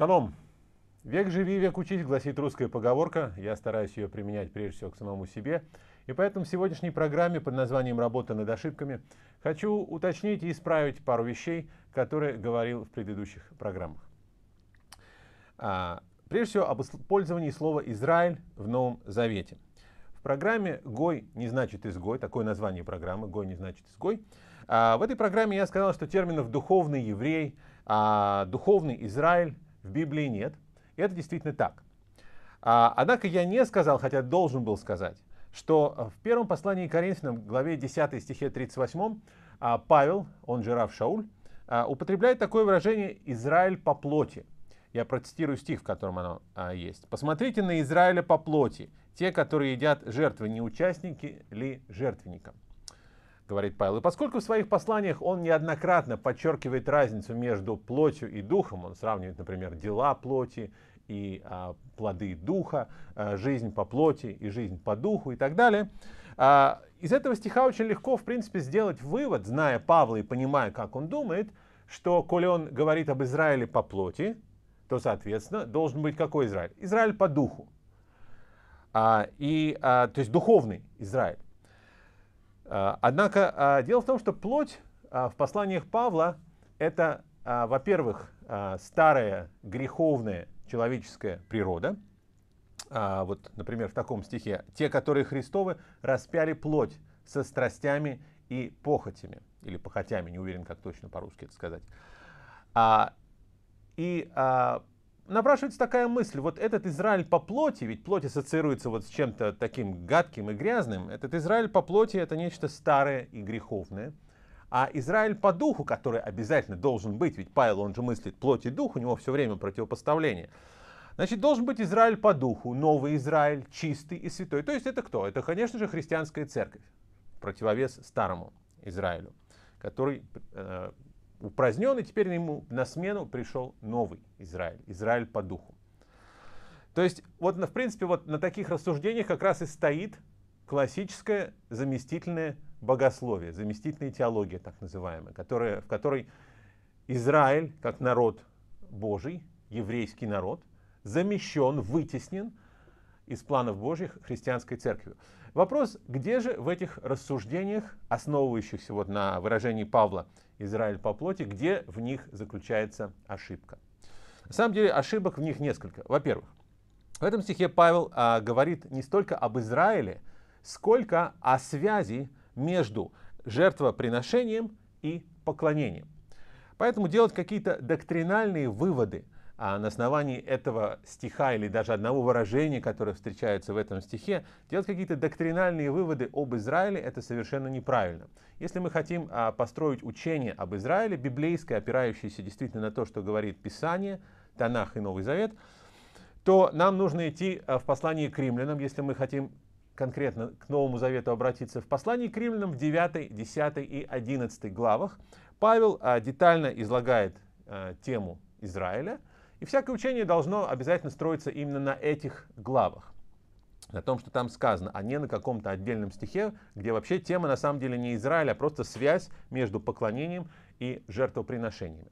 Шалом! Век живи, век учись, гласит русская поговорка. Я стараюсь ее применять прежде всего к самому себе. И поэтому в сегодняшней программе под названием «Работа над ошибками» хочу уточнить и исправить пару вещей, которые говорил в предыдущих программах. А, прежде всего, об использовании слова «Израиль» в Новом Завете. В программе «Гой не значит изгой», такое название программы «Гой не значит изгой», а, в этой программе я сказал, что терминов «духовный еврей», а, «духовный Израиль» в Библии нет. И это действительно так. А, однако я не сказал, хотя должен был сказать, что в первом послании Коринфянам, главе 10 стихе 38, а, Павел, он же Рав Шауль, а, употребляет такое выражение «Израиль по плоти». Я процитирую стих, в котором оно а, есть. «Посмотрите на Израиля по плоти, те, которые едят жертвы, не участники ли жертвенникам» говорит Павел. И поскольку в своих посланиях он неоднократно подчеркивает разницу между плотью и духом, он сравнивает, например, дела плоти и а, плоды духа, а, жизнь по плоти и жизнь по духу и так далее, а, из этого стиха очень легко, в принципе, сделать вывод, зная Павла и понимая, как он думает, что, коли он говорит об Израиле по плоти, то, соответственно, должен быть какой Израиль? Израиль по духу. А, и, а, то есть духовный Израиль. А, однако а, дело в том, что плоть а, в посланиях Павла — это, во-первых, старая греховная человеческая природа. Вот, например, в таком стихе. «Те, которые Христовы, распяли плоть со страстями и похотями». Или похотями, не уверен, как точно по-русски это сказать. И напрашивается такая мысль, вот этот Израиль по плоти, ведь плоть ассоциируется вот с чем-то таким гадким и грязным, этот Израиль по плоти это нечто старое и греховное, а Израиль по духу, который обязательно должен быть, ведь Павел, он же мыслит плоть и дух, у него все время противопоставление. Значит, должен быть Израиль по духу, новый Израиль, чистый и святой. То есть это кто? Это, конечно же, христианская церковь, противовес старому Израилю, который э, упразднен, и теперь ему на смену пришел новый Израиль, Израиль по духу. То есть, вот, в принципе, вот на таких рассуждениях как раз и стоит классическое заместительное богословие, заместительная теология, так называемая, которая, в которой Израиль, как народ Божий, еврейский народ, замещен, вытеснен из планов Божьих христианской церкви. Вопрос, где же в этих рассуждениях, основывающихся вот на выражении Павла Израиль по плоти, где в них заключается ошибка. На самом деле ошибок в них несколько. Во-первых, в этом стихе Павел а, говорит не столько об Израиле, сколько о связи между жертвоприношением и поклонением. Поэтому делать какие-то доктринальные выводы – а на основании этого стиха или даже одного выражения, которое встречается в этом стихе, делать какие-то доктринальные выводы об Израиле, это совершенно неправильно. Если мы хотим а, построить учение об Израиле, библейское, опирающееся действительно на то, что говорит Писание, Танах и Новый Завет, то нам нужно идти а, в послание к римлянам, если мы хотим конкретно к Новому Завету обратиться, в послании к римлянам в 9, 10 и 11 главах Павел а, детально излагает а, тему Израиля – и всякое учение должно обязательно строиться именно на этих главах. На том, что там сказано, а не на каком-то отдельном стихе, где вообще тема на самом деле не Израиль, а просто связь между поклонением и жертвоприношениями.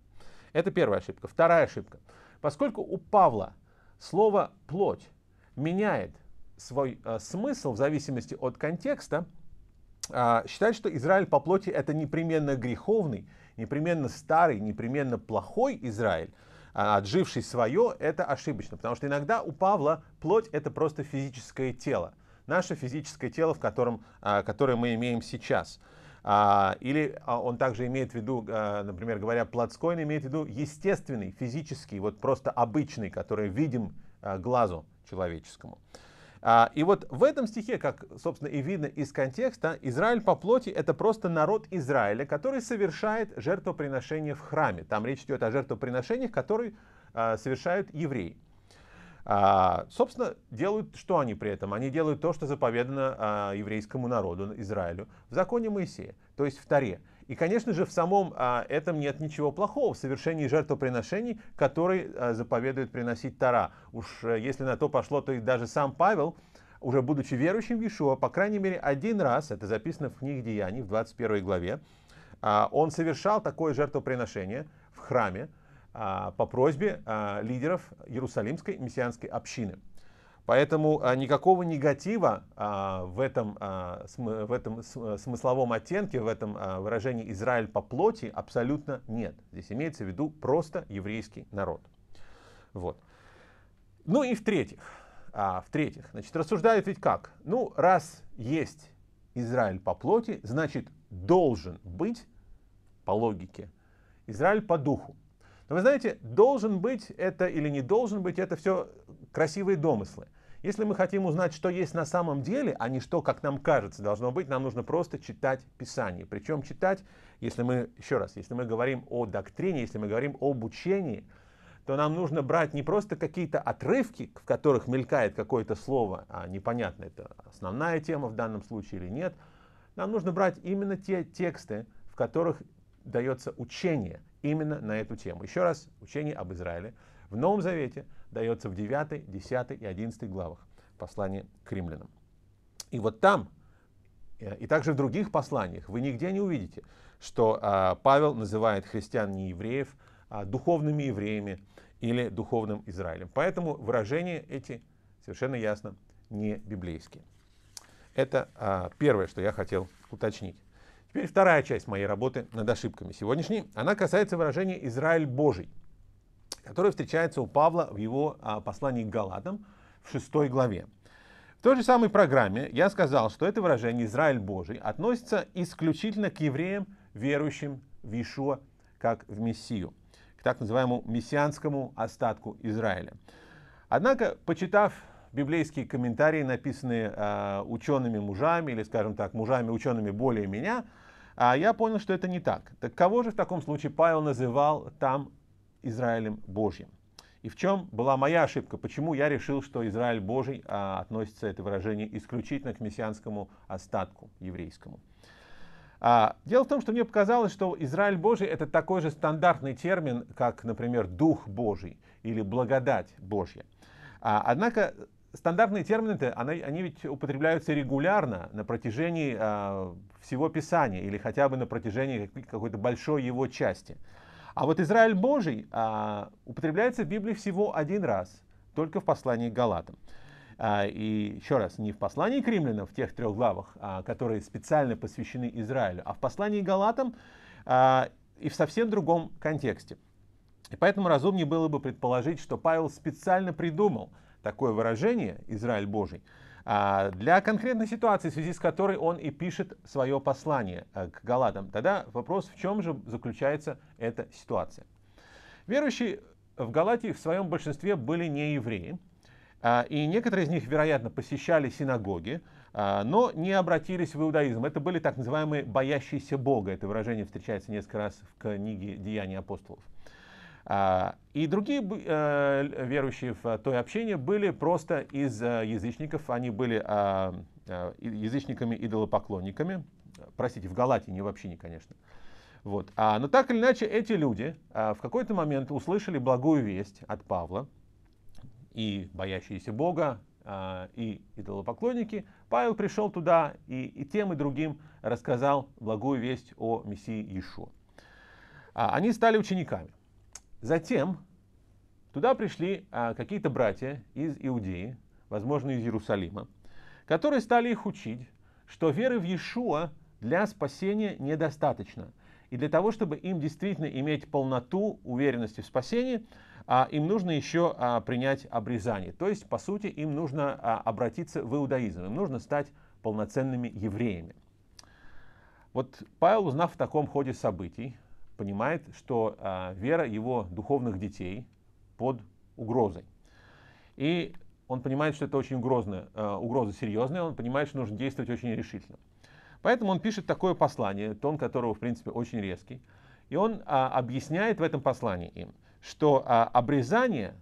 Это первая ошибка. Вторая ошибка. Поскольку у Павла слово «плоть» меняет свой э, смысл в зависимости от контекста, э, считает, что Израиль по плоти это непременно греховный, непременно старый, непременно плохой Израиль, а отживший свое, это ошибочно, потому что иногда у Павла плоть — это просто физическое тело, наше физическое тело, в котором, а, которое мы имеем сейчас. А, или он также имеет в виду, например, говоря плотской, он имеет в виду естественный, физический, вот просто обычный, который видим глазу человеческому. А, и вот в этом стихе, как, собственно, и видно из контекста, Израиль по плоти — это просто народ Израиля, который совершает жертвоприношение в храме. Там речь идет о жертвоприношениях, которые а, совершают евреи. А, собственно, делают, что они при этом? Они делают то, что заповедано еврейскому народу, Израилю, в законе Моисея, то есть в Таре. И, конечно же, в самом а, этом нет ничего плохого, в совершении жертвоприношений, которые а, заповедует приносить Тара. Уж а, если на то пошло, то и даже сам Павел, уже будучи верующим в Иешуа, по крайней мере, один раз, это записано в книге Деяний, в 21 главе, а, он совершал такое жертвоприношение в храме а, по просьбе а, лидеров Иерусалимской мессианской общины. Поэтому а, никакого негатива а, в этом, а, в этом смысловом оттенке, в этом выражении «Израиль по плоти» абсолютно нет. Здесь имеется в виду просто еврейский народ. Вот. Ну и в-третьих, в-третьих, значит, рассуждают ведь как? Ну, раз есть Израиль по плоти, значит, должен быть, по логике, Израиль по духу. Но вы знаете, должен быть это или не должен быть, это все красивые домыслы. Если мы хотим узнать, что есть на самом деле, а не что, как нам кажется, должно быть, нам нужно просто читать Писание. Причем читать, если мы, еще раз, если мы говорим о доктрине, если мы говорим об учении, то нам нужно брать не просто какие-то отрывки, в которых мелькает какое-то слово, а непонятно, это основная тема в данном случае или нет. Нам нужно брать именно те тексты, в которых дается учение именно на эту тему. Еще раз, учение об Израиле. В Новом Завете – дается в 9, 10 и 11 главах послания к римлянам. И вот там, э, и также в других посланиях, вы нигде не увидите, что а, Павел называет христиан не евреев а духовными евреями или духовным Израилем. Поэтому выражения эти совершенно ясно не библейские. Это а, первое, что я хотел уточнить. Теперь вторая часть моей работы над ошибками сегодняшней. Она касается выражения «Израиль Божий» который встречается у Павла в его а, послании к Галатам в 6 главе. В той же самой программе я сказал, что это выражение «Израиль Божий» относится исключительно к евреям, верующим в Иешуа как в Мессию, к так называемому мессианскому остатку Израиля. Однако, почитав библейские комментарии, написанные э, учеными мужами, или, скажем так, мужами учеными более меня, а я понял, что это не так. Так кого же в таком случае Павел называл там Израилем Божьим. И в чем была моя ошибка? Почему я решил, что Израиль Божий а, относится это выражение исключительно к мессианскому остатку еврейскому? А, дело в том, что мне показалось, что Израиль Божий это такой же стандартный термин, как, например, Дух Божий или благодать Божья. А, однако стандартные термины, они, они ведь употребляются регулярно на протяжении а, всего Писания или хотя бы на протяжении какой-то большой его части. А вот Израиль Божий а, употребляется в Библии всего один раз, только в послании к Галатам. А, и еще раз, не в послании к римлянам, в тех трех главах, а, которые специально посвящены Израилю, а в послании к Галатам а, и в совсем другом контексте. И поэтому разумнее было бы предположить, что Павел специально придумал такое выражение «Израиль Божий», а, для конкретной ситуации, в связи с которой он и пишет свое послание э, к Галатам. Тогда вопрос, в чем же заключается эта ситуация. Верующие в Галатии в своем большинстве были не евреи, а, и некоторые из них, вероятно, посещали синагоги, а, но не обратились в иудаизм. Это были так называемые «боящиеся Бога». Это выражение встречается несколько раз в книге «Деяния апостолов». А, и другие э, верующие в той общине были просто из э, язычников, они были а, а, язычниками, идолопоклонниками. Простите, в Галатии, не в общине, конечно. Вот. но так или иначе, эти люди в какой-то момент услышали благую весть от Павла, и боящиеся Бога, и идолопоклонники. Павел пришел туда и, и тем и другим рассказал благую весть о Мессии Иешуа. они стали учениками. Затем туда пришли а, какие-то братья из Иудеи, возможно, из Иерусалима, которые стали их учить, что веры в Иешуа для спасения недостаточно. И для того, чтобы им действительно иметь полноту уверенности в спасении, а, им нужно еще а, принять обрезание. То есть, по сути, им нужно а, обратиться в иудаизм, им нужно стать полноценными евреями. Вот Павел, узнав в таком ходе событий, понимает, что э, вера его духовных детей под угрозой. И он понимает, что это очень грозно, э, а, угроза серьезная, он понимает, что нужно действовать очень решительно. Поэтому он пишет такое послание, тон которого, в принципе, очень резкий. И он а, объясняет в этом послании им, что а, обрезание,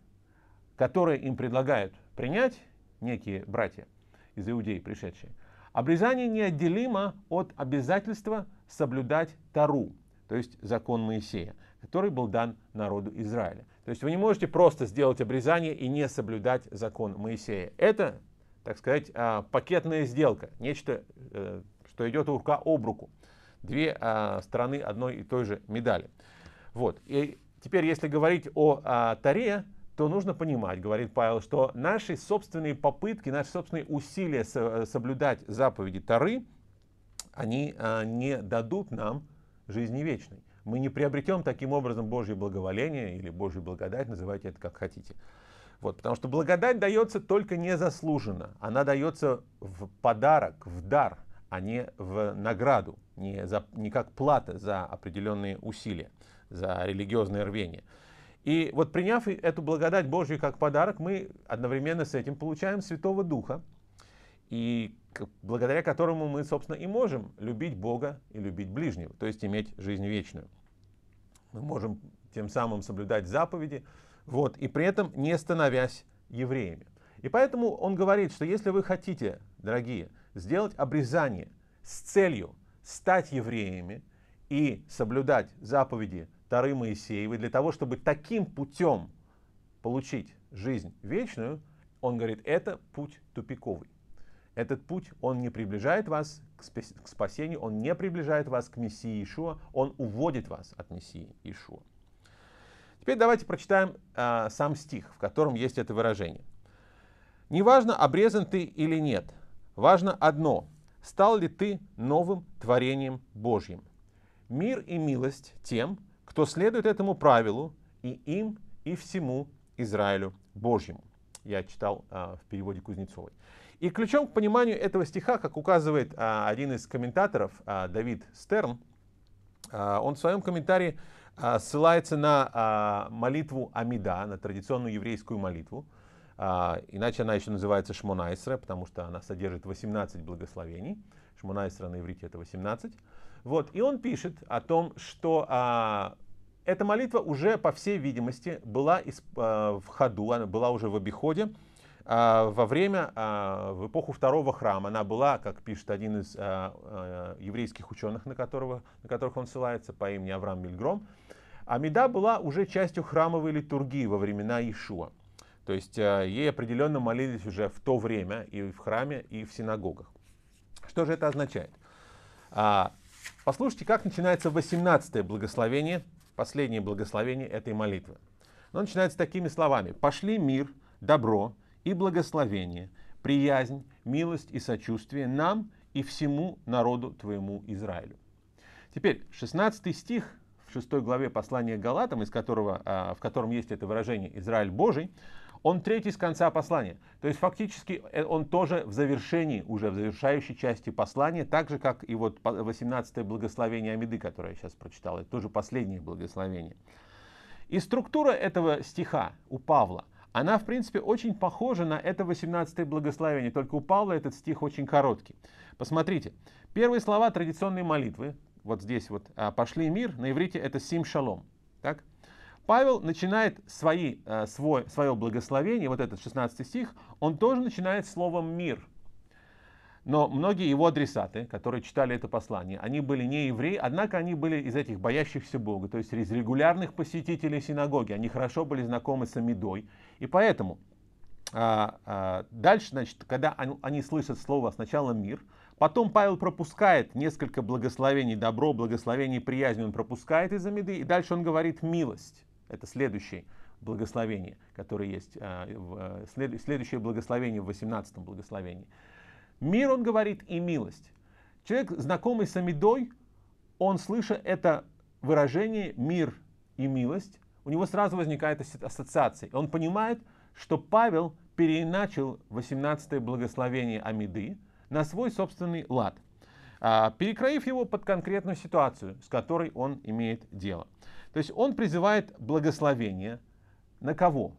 которое им предлагают принять некие братья из Иудеи пришедшие, обрезание неотделимо от обязательства соблюдать Тару, то есть закон Моисея, который был дан народу Израиля. То есть вы не можете просто сделать обрезание и не соблюдать закон Моисея. Это, так сказать, а, пакетная сделка, нечто, э, что идет рука об руку. Две а, стороны одной и той же медали. Вот. И теперь, если говорить о а, Таре, то нужно понимать, говорит Павел, что наши собственные попытки, наши собственные усилия э, соблюдать заповеди Тары, они не дадут нам жизни вечной. Мы не приобретем таким образом Божье благоволение или Божью благодать, называйте это как хотите. Вот, потому что благодать дается только незаслуженно. Она дается в подарок, в дар, а не в награду, не, за, не как плата за определенные усилия, за религиозное рвение. И вот приняв эту благодать Божью как подарок, мы одновременно с этим получаем Святого Духа, и благодаря которому мы, собственно, и можем любить Бога и любить ближнего, то есть иметь жизнь вечную. Мы можем тем самым соблюдать заповеди, вот, и при этом не становясь евреями. И поэтому он говорит, что если вы хотите, дорогие, сделать обрезание с целью стать евреями и соблюдать заповеди Тары Моисеевой для того, чтобы таким путем получить жизнь вечную, он говорит, это путь тупиковый. Этот путь, он не приближает вас к спасению, он не приближает вас к Мессии Ишуа, он уводит вас от Мессии Ишуа. Теперь давайте прочитаем э, сам стих, в котором есть это выражение. «Неважно, обрезан ты или нет, важно одно – стал ли ты новым творением Божьим. Мир и милость тем, кто следует этому правилу, и им, и всему Израилю Божьему». Я читал э, в переводе Кузнецовой. И ключом к пониманию этого стиха, как указывает а, один из комментаторов, а, Давид Стерн, а, он в своем комментарии а, ссылается на а, молитву Амида, на традиционную еврейскую молитву, а, иначе она еще называется Шмонайсра, потому что она содержит 18 благословений. Шмонайсра на иврите это 18. Вот, и он пишет о том, что а, эта молитва уже, по всей видимости, была из, а, в ходу, она была уже в обиходе а, во время, а, в эпоху второго храма, она была, как пишет один из а, еврейских ученых, на, которого, на которых он ссылается, по имени Авраам Мильгром, Амида была уже частью храмовой литургии во времена Иешуа. То есть ей определенно молились уже в то время и в храме, и в синагогах. Что же это означает? Послушайте, как начинается 18 благословение, последнее благословение этой молитвы. Оно начинается такими словами. «Пошли мир, добро, и благословение, приязнь, милость и сочувствие нам и всему народу твоему Израилю. Теперь 16 стих в 6 главе послания Галатам, из которого, а, в котором есть это выражение «Израиль Божий», он третий с конца послания. То есть фактически э, он тоже в завершении, уже в завершающей части послания, так же как и вот 18 благословение Амиды, которое я сейчас прочитал, это тоже последнее благословение. И структура этого стиха у Павла – она, в принципе, очень похожа на это 18 благословение, только у Павла этот стих очень короткий. Посмотрите, первые слова традиционной молитвы, вот здесь вот а, «пошли мир», на иврите это «сим шалом». Так? Павел начинает свои, э, свой, свое благословение, вот этот 16 стих, он тоже начинает словом «мир». Но многие его адресаты, которые читали это послание, они были не евреи, однако они были из этих боящихся Бога, то есть из регулярных посетителей синагоги. Они хорошо были знакомы с Амидой. И поэтому а, а, дальше, значит, когда они, слышат слово сначала мир, потом Павел пропускает несколько благословений, добро, благословений, приязнь он пропускает из Амиды, и дальше он говорит милость. Это следующий благословение, которое есть, а, следующее благословение в 18 благословении. Мир, он говорит, и милость. Человек, знакомый с Амидой, он, слыша это выражение «мир» и «милость», у него сразу возникает ассоциация. Он понимает, что Павел переиначил 18-е благословение Амиды на свой собственный лад, а, перекроив его под конкретную ситуацию, с которой он имеет дело. То есть он призывает благословение на кого?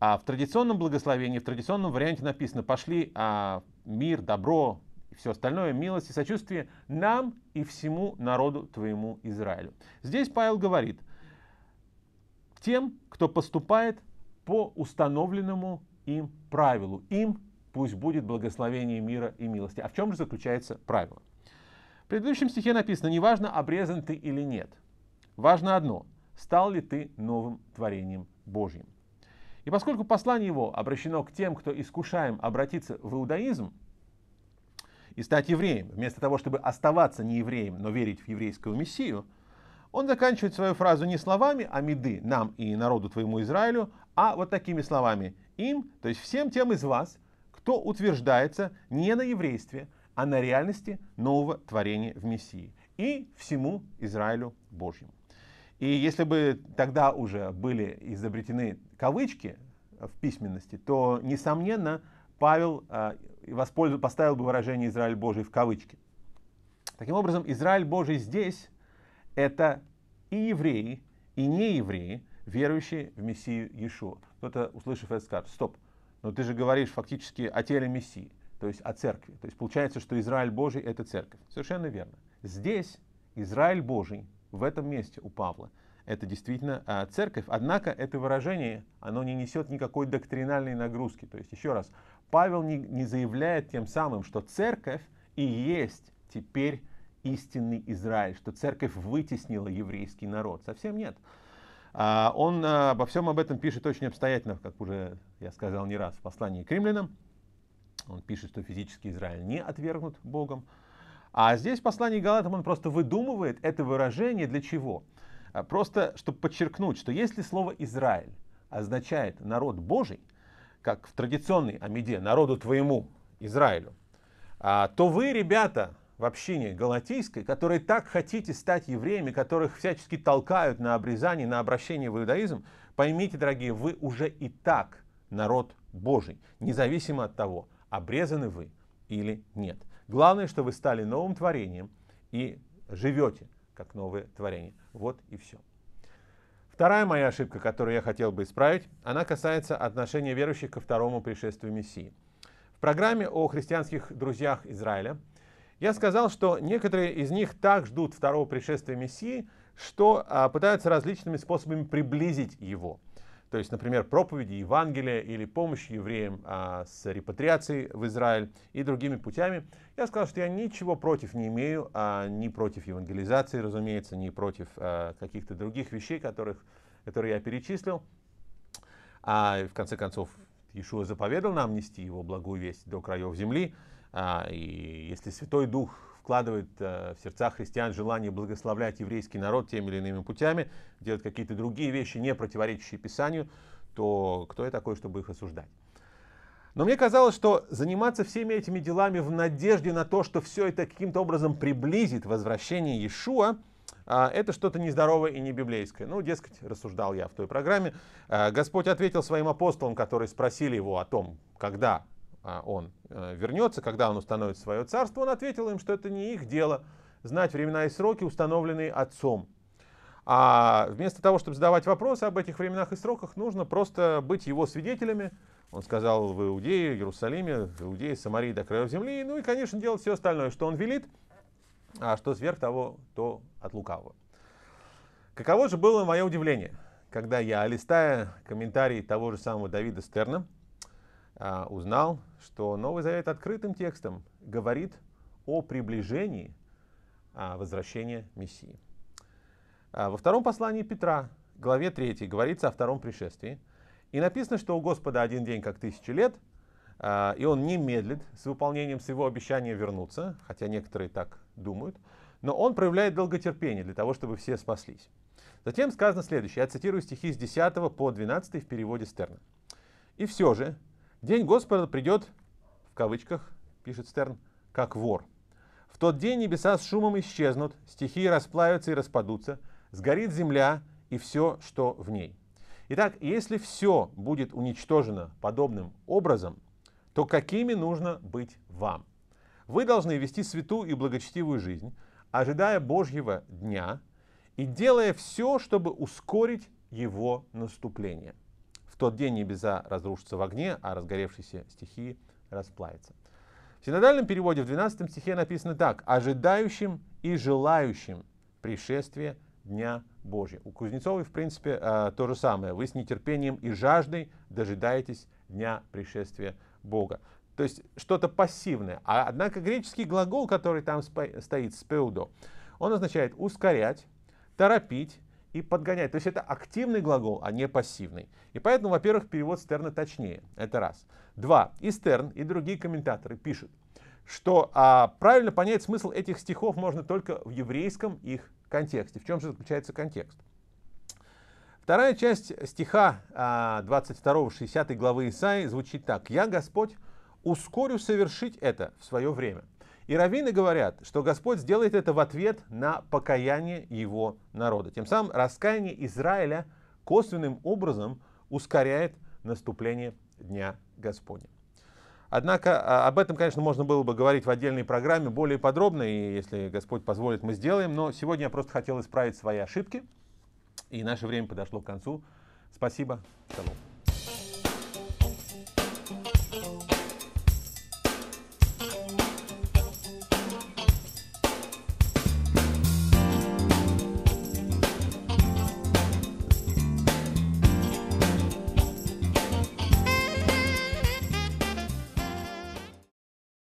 А в традиционном благословении, в традиционном варианте написано «пошли а, мир, добро, и все остальное, милость и сочувствие нам и всему народу твоему Израилю». Здесь Павел говорит тем, кто поступает по установленному им правилу, им пусть будет благословение мира и милости. А в чем же заключается правило? В предыдущем стихе написано, неважно, обрезан ты или нет. Важно одно, стал ли ты новым творением Божьим. И поскольку послание его обращено к тем, кто искушаем обратиться в иудаизм и стать евреем, вместо того, чтобы оставаться не евреем, но верить в еврейскую мессию, он заканчивает свою фразу не словами «А меды нам и народу твоему Израилю», а вот такими словами «им», то есть всем тем из вас, кто утверждается не на еврействе, а на реальности нового творения в Мессии и всему Израилю Божьему. И если бы тогда уже были изобретены кавычки в письменности, то, несомненно, Павел э, воспользу, поставил бы выражение «Израиль Божий» в кавычки. Таким образом, Израиль Божий здесь — это и евреи, и неевреи, верующие в Мессию Иешуа. Кто-то, услышав это, скажет, стоп, но ты же говоришь фактически о теле Мессии, то есть о церкви. То есть получается, что Израиль Божий — это церковь. Совершенно верно. Здесь Израиль Божий — в этом месте у Павла. Это действительно э, церковь. Однако это выражение, оно не несет никакой доктринальной нагрузки. То есть, еще раз, Павел не, не заявляет тем самым, что церковь и есть теперь истинный Израиль, что церковь вытеснила еврейский народ. Совсем нет. А, он а, обо всем об этом пишет очень обстоятельно, как уже я сказал не раз в послании к римлянам. Он пишет, что физический Израиль не отвергнут Богом, а здесь послание Галатам он просто выдумывает это выражение для чего? А, просто, чтобы подчеркнуть, что если слово «Израиль» означает «народ Божий», как в традиционной Амиде, «народу твоему, Израилю», а, то вы, ребята, в общине галатийской, которые так хотите стать евреями, которых всячески толкают на обрезание, на обращение в иудаизм, поймите, дорогие, вы уже и так народ Божий, независимо от того, обрезаны вы или нет. Главное, что вы стали новым творением и живете как новое творение. Вот и все. Вторая моя ошибка, которую я хотел бы исправить, она касается отношения верующих ко второму пришествию Мессии. В программе о христианских друзьях Израиля я сказал, что некоторые из них так ждут второго пришествия Мессии, что а, пытаются различными способами приблизить его – то есть, например, проповеди Евангелия или помощь евреям а, с репатриацией в Израиль и другими путями, я сказал, что я ничего против не имею, а, ни против евангелизации, разумеется, ни против а, каких-то других вещей, которых, которые я перечислил. А, в конце концов, Иешуа заповедал нам нести его благую весть до краев земли, а, и если Святой Дух вкладывает э, в сердца христиан желание благословлять еврейский народ теми или иными путями, делать какие-то другие вещи, не противоречащие Писанию, то кто я такой, чтобы их осуждать? Но мне казалось, что заниматься всеми этими делами в надежде на то, что все это каким-то образом приблизит возвращение Иешуа, а, это что-то нездоровое и не библейское. Ну, дескать, рассуждал я в той программе. Э, Господь ответил своим апостолам, которые спросили его о том, когда а, он э, вернется, когда он установит свое царство, он ответил им, что это не их дело знать времена и сроки, установленные отцом. А вместо того, чтобы задавать вопросы об этих временах и сроках, нужно просто быть его свидетелями. Он сказал в Иудее, Иерусалиме, в Иудее, Самарии до краев земли. Ну и, конечно, делать все остальное, что он велит, а что сверх того, то от лукавого. Каково же было мое удивление, когда я, листая комментарии того же самого Давида Стерна, а, узнал, что Новый Завет открытым текстом говорит о приближении а, возвращения Мессии. А, во втором послании Петра, главе 3, говорится о втором пришествии. И написано, что у Господа один день как тысячи лет, и он не медлит с выполнением своего обещания вернуться, хотя некоторые так думают, но он проявляет долготерпение для того, чтобы все спаслись. Затем сказано следующее, я цитирую стихи с 10 по 12 в переводе Стерна. «И все же, День Господа придет, в кавычках, пишет Стерн, как вор. В тот день небеса с шумом исчезнут, стихии расплавятся и распадутся, сгорит земля и все, что в ней. Итак, если все будет уничтожено подобным образом, то какими нужно быть вам? Вы должны вести святую и благочестивую жизнь, ожидая Божьего дня и делая все, чтобы ускорить его наступление тот день небеса разрушатся в огне, а разгоревшиеся стихии расплавятся. В синодальном переводе в 12 стихе написано так. «Ожидающим и желающим пришествия Дня Божьего. У Кузнецовой, в принципе, э, то же самое. «Вы с нетерпением и жаждой дожидаетесь Дня пришествия Бога». То есть что-то пассивное. А, однако греческий глагол, который там стоит, спеудо, он означает ускорять, торопить, и подгонять. То есть это активный глагол, а не пассивный. И поэтому, во-первых, перевод Стерна точнее. Это раз. Два. И Стерн, и другие комментаторы пишут, что а, правильно понять смысл этих стихов можно только в еврейском их контексте. В чем же заключается контекст? Вторая часть стиха 22 а, 60 главы Исаи звучит так. «Я, Господь, ускорю совершить это в свое время». И раввины говорят, что Господь сделает это в ответ на покаяние его народа. Тем самым раскаяние Израиля косвенным образом ускоряет наступление Дня Господня. Однако а, об этом, конечно, можно было бы говорить в отдельной программе более подробно, и если Господь позволит, мы сделаем. Но сегодня я просто хотел исправить свои ошибки, и наше время подошло к концу. Спасибо. Шалом.